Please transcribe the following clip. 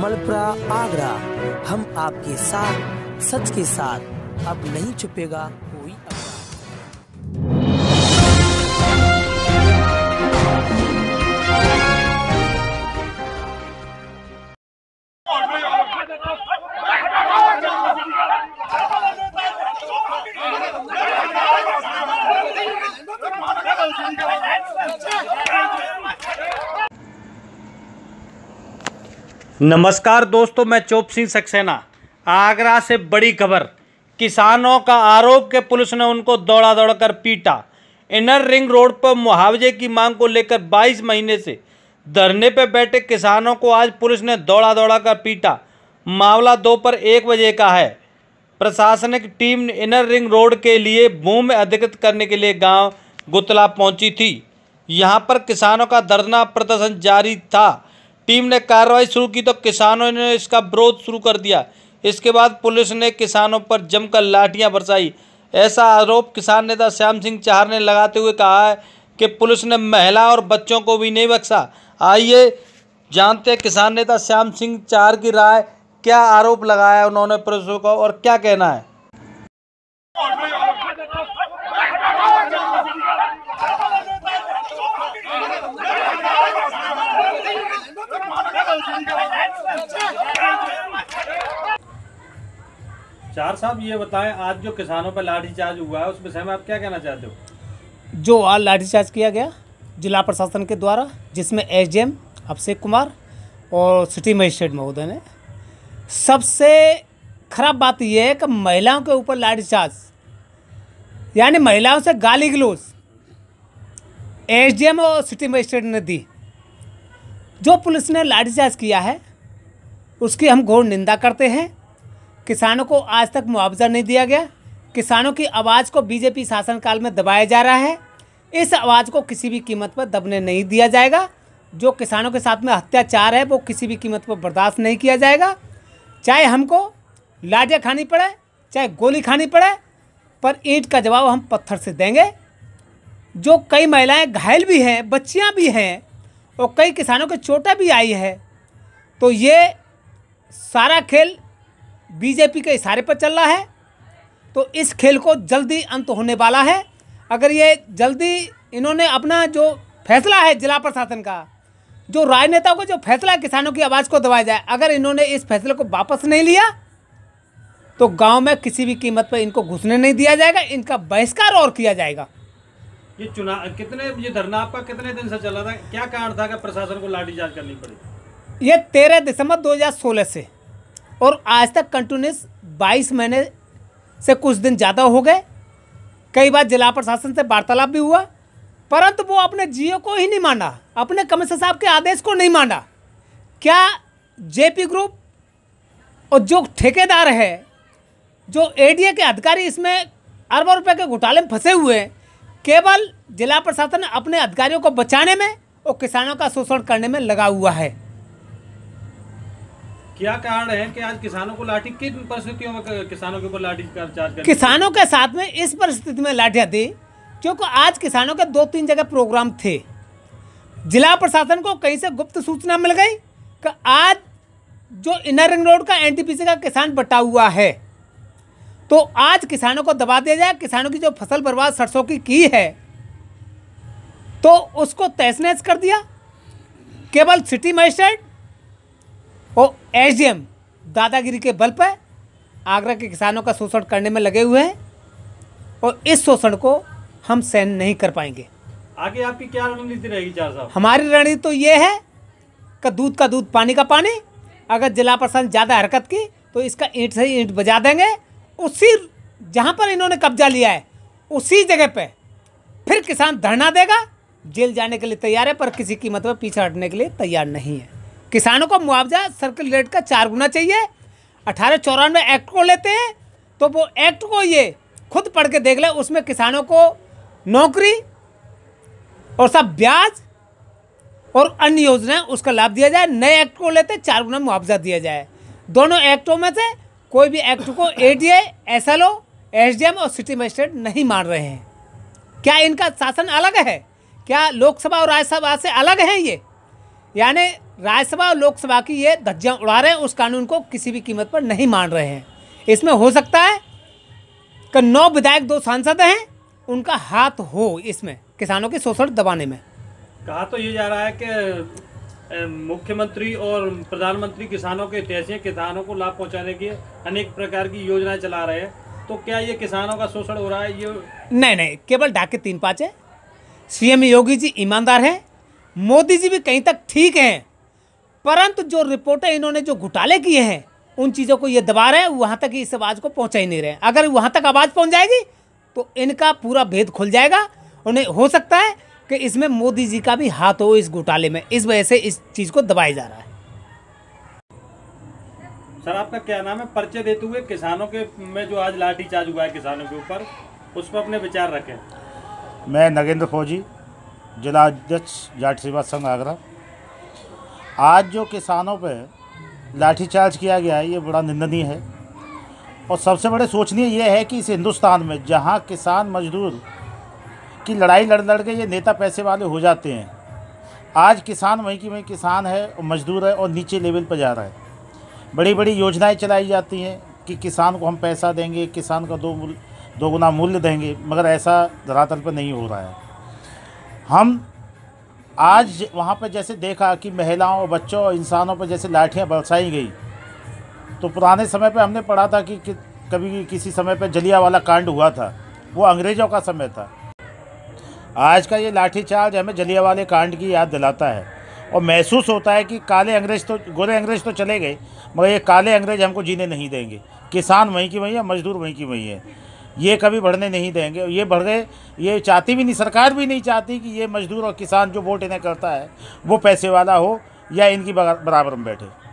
मलपरा आगरा हम आपके साथ सच के साथ अब नहीं छुपेगा नमस्कार दोस्तों मैं चोप सिंह सक्सेना आगरा से बड़ी खबर किसानों का आरोप के पुलिस ने उनको दौड़ा दौड़ा कर पीटा इनर रिंग रोड पर मुआवजे की मांग को लेकर 22 महीने से धरने पर बैठे किसानों को आज पुलिस ने दौड़ा दौड़ा कर पीटा मामला दोपहर एक बजे का है प्रशासनिक टीम इनर रिंग रोड के लिए भूमि अधिकृत करने के लिए गाँव गुतला पहुँची थी यहाँ पर किसानों का धरना प्रदर्शन जारी था टीम ने कार्रवाई शुरू की तो किसानों ने इसका विरोध शुरू कर दिया इसके बाद पुलिस ने किसानों पर जमकर लाठियां बरसाई ऐसा आरोप किसान नेता श्याम सिंह चाहर ने लगाते हुए कहा है कि पुलिस ने महिला और बच्चों को भी नहीं बख्शा आइए जानते किसान नेता श्याम सिंह चाहर की राय क्या आरोप लगाया उन्होंने पुलिस को और क्या कहना है चार साहब ये बताएं आज जो किसानों पर लाठीचार्ज हुआ है उस विषय में आप क्या कहना चाहते हो जो आज लाठीचार्ज किया गया जिला प्रशासन के द्वारा जिसमें S D M Abhishek Kumar और सिटी मजिस्ट्रेट महोदय ने सबसे खराब बात यह है कि महिलाओं के ऊपर लाठीचार्ज यानी महिलाओं से गाली गलोज एम और सिटी मजिस्ट्रेट ने दी जो पुलिस ने लाठीचार्ज किया है उसकी हम घोर निंदा करते हैं किसानों को आज तक मुआवजा नहीं दिया गया किसानों की आवाज़ को बीजेपी शासनकाल में दबाया जा रहा है इस आवाज़ को किसी भी कीमत पर दबने नहीं दिया जाएगा जो किसानों के साथ में अत्याचार है वो किसी भी कीमत पर बर्दाश्त नहीं किया जाएगा चाहे हमको लाठियाँ खानी पड़े चाहे गोली खानी पड़े पर ईंट का जवाब हम पत्थर से देंगे जो कई महिलाएं घायल भी हैं बच्चियां भी हैं और कई किसानों के चोटा भी आई है तो ये सारा खेल बीजेपी के इशारे पर चल रहा है तो इस खेल को जल्दी अंत होने वाला है अगर ये जल्दी इन्होंने अपना जो फैसला है जिला प्रशासन का जो राजनेताओं का जो फैसला किसानों की आवाज़ को दबाया जाए अगर इन्होंने इस फैसले को वापस नहीं लिया तो गांव में किसी भी कीमत पर इनको घुसने नहीं दिया जाएगा इनका बहिष्कार और किया जाएगा ये चुनाव कितने ये धरना आपका कितने दिन से चला था क्या कारण था कि प्रशासन को लाठी चार्ज करनी पड़ी ये तेरह दिसंबर 2016 से और आज तक कंटिन्यूस बाईस महीने से कुछ दिन ज़्यादा हो गए कई बार जिला प्रशासन से वार्तालाप भी हुआ परंतु वो अपने जियो को ही नहीं माना अपने कमिश्नर साहब के आदेश को नहीं माना क्या जेपी ग्रुप और जो ठेकेदार है जो एडीए के अधिकारी इसमें अरबों रुपए के घोटाले में फंसे हुए हैं केवल जिला प्रशासन अपने अधिकारियों को बचाने में और किसानों का शोषण करने में लगा हुआ है क्या कारण है कि आज किसानों को लाठी किन परिस्थितियों में किसानों के ऊपर लाठी का चार्ज किसानों के साथ में इस परिस्थिति में लाठियां दी क्योंकि आज किसानों के दो तीन जगह प्रोग्राम थे जिला प्रशासन को कहीं से गुप्त सूचना मिल गई कि आज जो इनर रिंग रोड का एनटीपीसी का किसान बटा हुआ है तो आज किसानों को दबा दिया जाए किसानों की जो फसल बर्बाद सरसों की की है तो उसको तहस नहस कर दिया केवल सिटी मजिस्ट्रेट और एसडीएम दादागिरी के बल पर आगरा के किसानों का शोषण करने में लगे हुए हैं और इस शोषण को हम सहन नहीं कर पाएंगे आगे आपकी क्या रणनीति रहेगी चार साहब हमारी रणनीति तो ये है कि दूध का दूध पानी का पानी अगर जिला प्रशासन ज़्यादा हरकत की तो इसका ईंट से ईंट बजा देंगे उसी जहाँ पर इन्होंने कब्जा लिया है उसी जगह पे फिर किसान धरना देगा जेल जाने के लिए तैयार है पर किसी कीमत पर पीछे हटने के लिए तैयार नहीं है किसानों को मुआवजा सर्किल रेट का चार गुना चाहिए अठारह चौरानवे एक्ट को लेते हैं तो वो एक्ट को ये खुद पढ़ के देख ले उसमें किसानों को नौकरी और सब ब्याज और अन्य योजनाएं उसका लाभ दिया जाए नए एक्ट को लेते चार गुना मुआवजा दिया जाए दोनों एक्टों में से कोई भी एक्ट को एडीए एसएलओ एसडीएम और सिटी मजिस्ट्रेट नहीं मान रहे हैं क्या इनका शासन अलग है क्या लोकसभा और राज्यसभा से अलग है ये यानी राज्यसभा और लोकसभा की ये धज्जियाँ उड़ा रहे हैं उस कानून को किसी भी कीमत पर नहीं मान रहे हैं इसमें हो सकता है कि नौ विधायक दो सांसद हैं उनका हाथ हो इसमें किसानों के शोषण दबाने में कहा तो ये जा रहा है कि मुख्यमंत्री और प्रधानमंत्री किसानों के हितैषी हैं किसानों को लाभ पहुंचाने की अनेक प्रकार की योजनाएं चला रहे हैं तो क्या ये किसानों का शोषण हो रहा है ये नहीं नहीं केवल डाके तीन पाँच है सीएम योगी जी ईमानदार हैं मोदी जी भी कहीं तक ठीक हैं परंतु जो रिपोर्टें इन्होंने जो घोटाले किए हैं उन चीज़ों को ये दबा रहे हैं वहाँ तक इस आवाज़ को पहुँचा ही नहीं रहे अगर वहाँ तक आवाज़ पहुँच जाएगी तो इनका पूरा भेद खुल जाएगा उन्हें हो सकता है कि इसमें मोदी जी का भी हाथ हो इस घोटाले में इस वजह से इस चीज़ को दबाया जा रहा है सर आपका क्या नाम है पर्चे देते हुए किसानों के में जो आज लाठी चार्ज हुआ है किसानों के ऊपर उस पर अपने विचार रखे मैं नगेंद्र फौजी जिला अध्यक्ष जाट सेवा संघ आगरा आज जो किसानों पर लाठीचार्ज किया गया है ये बड़ा निंदनीय है और सबसे बड़े सोचनीय ये है कि इस हिंदुस्तान में जहाँ किसान मजदूर कि लड़ाई लड़ लड़ के ये नेता पैसे वाले हो जाते हैं आज किसान वहीं की वहीं किसान है और मजदूर है और नीचे लेवल पर जा रहा है बड़ी बड़ी योजनाएं चलाई जाती हैं कि किसान को हम पैसा देंगे किसान का दो दो गुना मूल्य देंगे मगर ऐसा धरातल पर नहीं हो रहा है हम आज वहाँ पर जैसे देखा कि महिलाओं और बच्चों और इंसानों पर जैसे लाठियाँ बरसाई गई तो पुराने समय पर हमने पढ़ा था कि, कि कभी किसी समय पर जलिया वाला कांड हुआ था वो अंग्रेज़ों का समय था आज का ये लाठीचार्ज हमें जलियावाले कांड की याद दिलाता है और महसूस होता है कि काले अंग्रेज तो गोरे अंग्रेज तो चले गए मगर ये काले अंग्रेज हमको जीने नहीं देंगे किसान वहीं की वहीं है मजदूर वहीं की वहीं है ये कभी बढ़ने नहीं देंगे ये बढ़ गए ये चाहती भी नहीं सरकार भी नहीं चाहती कि ये मजदूर और किसान जो वोट इन्हें करता है वो पैसे वाला हो या इनकी बराबर में बैठे